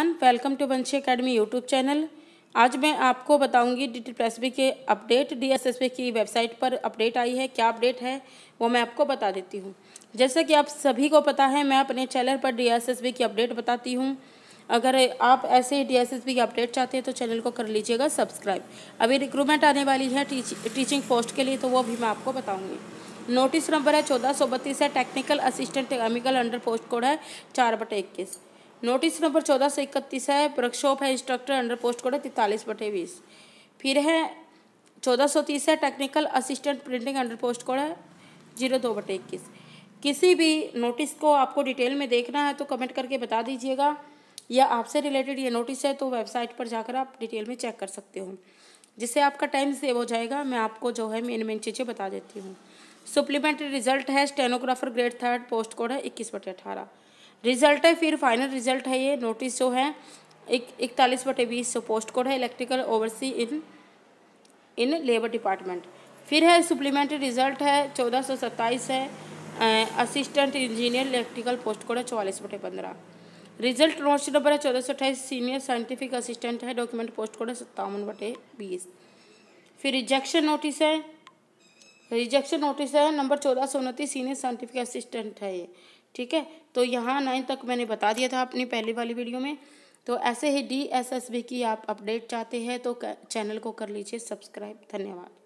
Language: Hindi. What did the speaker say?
everyone welcome to Vanshi academy YouTube channel आज मैं आपको बताऊंगी डिटेल प्रेस बी के अपडेट डीएसएसबी की वेबसाइट पर अपडेट आई है क्या अपडेट है वो मैं आपको बता देती हूँ जैसा कि आप सभी को पता है मैं अपने चैनल पर डीएसएसबी की अपडेट बताती हूँ अगर आप ऐसे डी एस एस बी की अपडेट चाहते हैं तो चैनल को कर लीजिएगा सब्सक्राइब अभी रिक्रूटमेंट आने वाली है टीच, टीचिंग पोस्ट के लिए तो वो भी मैं आपको बताऊँगी नोटिस नंबर है चौदह सौ बत्तीस है technical assistant technical under post code है चार बटे इक्कीस नोटिस नंबर चौदह सौ इकतीस है वर्कशॉप है इंस्ट्रक्टर अंडर पोस्ट कोड है तैतालीस बटे बीस फिर है चौदह सौ तीस है technical assistant printing under post code है जीरो दो बटे इक्कीस किसी भी नोटिस को आपको डिटेल में देखना है तो कमेंट करके बता दीजिएगा या आपसे रिलेटेड ये नोटिस है तो वेबसाइट पर जाकर आप डिटेल में चेक कर सकते हो जिससे आपका टाइम सेव हो जाएगा मैं आपको जो है मेन मेन चीज़ें बता देती हूँ सुप्लीमेंट्री रिजल्ट है stenographer grade third post code है इक्कीस बटे अठारह रिजल्ट है फिर फाइनल रिजल्ट है ये नोटिस जो है एक इकतालीस बटे बीस सो पोस्ट कोड है electrical overseer in in labour department फिर है सुप्लीमेंट्री रिजल्ट है चौदह सौ सत्ताईस है assistant engineer electrical post code है चौवालीस बटे पंद्रह रिजल्ट नोट्स नंबर है चौदह सौ अट्ठाईस सीनियर साइंटिफिक असिस्टेंट है डॉक्यूमेंट पोस्ट कोड है सत्तावन बटे बीस फिर रिजेक्शन नोटिस है रिजेक्शन नोटिस है नंबर चौदह सौ उनतीस सीनियर साइंटिफिक असिस्टेंट है ये ठीक है तो यहाँ नाइन तक मैंने बता दिया था अपनी पहली वाली वीडियो में तो ऐसे ही डी एस एस बी की आप अपडेट चाहते हैं तो चैनल को कर लीजिए सब्सक्राइब धन्यवाद